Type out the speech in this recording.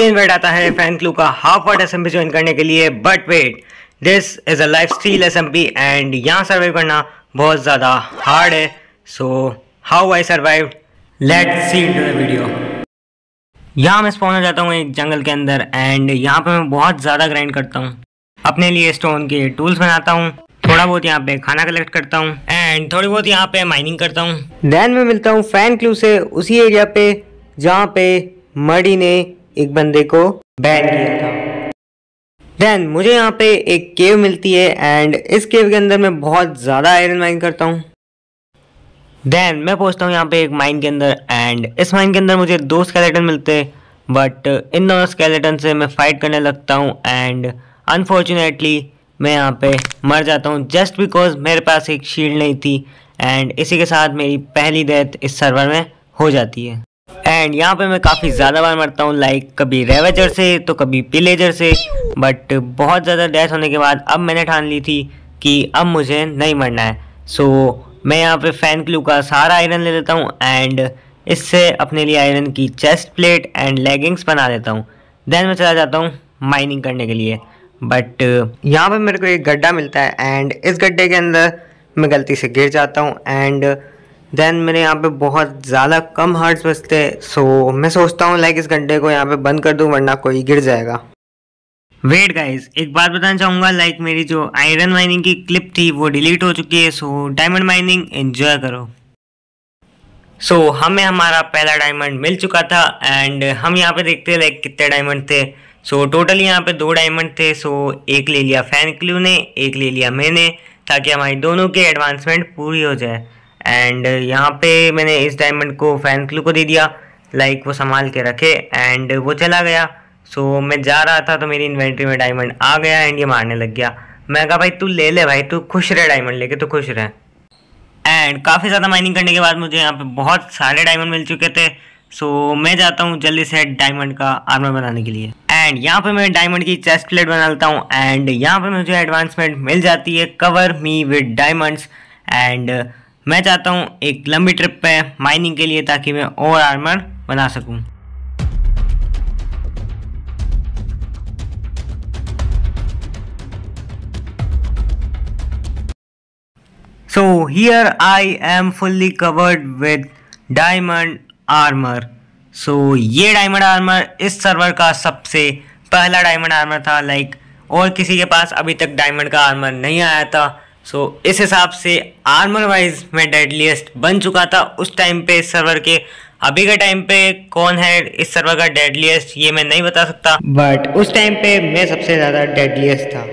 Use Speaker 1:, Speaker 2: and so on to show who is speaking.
Speaker 1: invite आता है fan club का हाफ वर्ड एस ज्वाइन करने के लिए but wait this is a lifesteal S and यहाँ सर्वाइव करना बहुत ज़्यादा हार्ड है so how I survive let see video यहाँ मैं स्पॉन हो जाता हूँ एक जंगल के अंदर एंड यहाँ पे मैं बहुत ज़्यादा ग्राइंड करता हूँ अपने लिए स्टोन के टूल्स बनाता हूँ थोड़ा बहुत यहाँ पे खाना कलेक्ट करता हूँ एंड थोड़ी बहुत यहाँ पे माइनिंग करता हूँ देन मैं मिलता हूँ फैन क्लू से उसी एरिया पे जहाँ पे मडी ने एक बंदे को बैन किया था देन मुझे यहाँ पे एक केव मिलती है एंड इस केव के अंदर मैं बहुत ज़्यादा आयरन माइन करता हूँ देन मैं पहुँचता हूँ यहाँ पे एक माइन के अंदर एंड इस माइन के अंदर मुझे दो स्केलेटन मिलते बट इन दोनों स्केलेटन से मैं फाइट करने लगता हूँ एंड अनफॉर्चुनेटली मैं यहाँ पे मर जाता हूँ जस्ट बिकॉज मेरे पास एक शील्ड नहीं थी एंड इसी के साथ मेरी पहली डेथ इस सर्वर में हो जाती है एंड यहाँ पे मैं काफ़ी ज़्यादा बार मरता हूँ लाइक कभी रेवेजर से तो कभी पिलेजर से बट बहुत ज़्यादा डेथ होने के बाद अब मैंने ठान ली थी कि अब मुझे नहीं मरना है सो so, मैं यहाँ पे फ़ैन क्लू का सारा आयरन ले लेता हूँ एंड इससे अपने लिए आयरन की चेस्ट प्लेट एंड लेगिंग्स बना लेता हूँ देन मैं चला जाता हूँ माइनिंग करने के लिए बट यहाँ पर मेरे को एक गड्ढा मिलता है एंड इस गड्ढे के अंदर मैं गलती से गिर जाता हूँ एंड देन मेरे यहाँ पे बहुत ज़्यादा कम हर्ट्स बचते सो मैं सोचता हूँ लाइक इस घंटे को यहाँ पे बंद कर दूँ वरना कोई गिर जाएगा वेट गाइस एक बात बताना चाहूँगा लाइक मेरी जो आयरन माइनिंग की क्लिप थी वो डिलीट हो चुकी है सो डायमंड माइनिंग एंजॉय करो सो so, हमें हमारा पहला डायमंड मिल चुका था एंड हम यहाँ पे देखते हैं लाइक कितने डायमंड थे सो so, टोटल यहाँ पे दो डायमंड थे सो so, एक ले लिया फैन क्लू ने एक ले लिया मैंने ताकि हमारी दोनों की एडवांसमेंट पूरी हो जाए एंड uh, यहाँ पे मैंने इस डायमंड को फैन क्लू को दे दिया लाइक वो संभाल के रखे एंड वो चला गया सो so, मैं जा रहा था तो मेरी इन्वेंट्री में डायमंड आ गया एंड ये मारने लग गया मैं कहा भाई तू ले ले भाई तू खुश रहे डायमंड लेके तू खुश रहे एंड काफ़ी ज़्यादा माइनिंग करने के बाद मुझे यहाँ पे बहुत सारे डायमंड मिल चुके थे सो so, मैं जाता हूँ जल्दी से डायमंड का आर्मर बनाने के लिए एंड यहाँ पे मैं डायमंड की चेस्ट प्लेट बना लेता हूँ एंड यहाँ पे मुझे एडवांसमेंट मिल जाती है cover me with diamonds and मैं चाहता हूँ एक लंबी ट्रिप पे माइनिंग के लिए ताकि मैं और आर्मर बना सकूँ so here I am fully covered with diamond armour so ये डायमंड आर्मर इस सर्वर का सबसे पहला डायमंड आर्मर था लाइक like, और किसी के पास अभी तक डायमंड का आर्मर नहीं आया था सो so, इस हिसाब से आर्मर वाइज में डेडलीस्ट बन चुका था उस टाइम पे इस सर्वर के अभी के टाइम पे कौन है इस सर्वर का डेडलीस्ट ये मैं नहीं बता सकता बट उस टाइम पे मैं सबसे ज़्यादा डेडलीस्ट था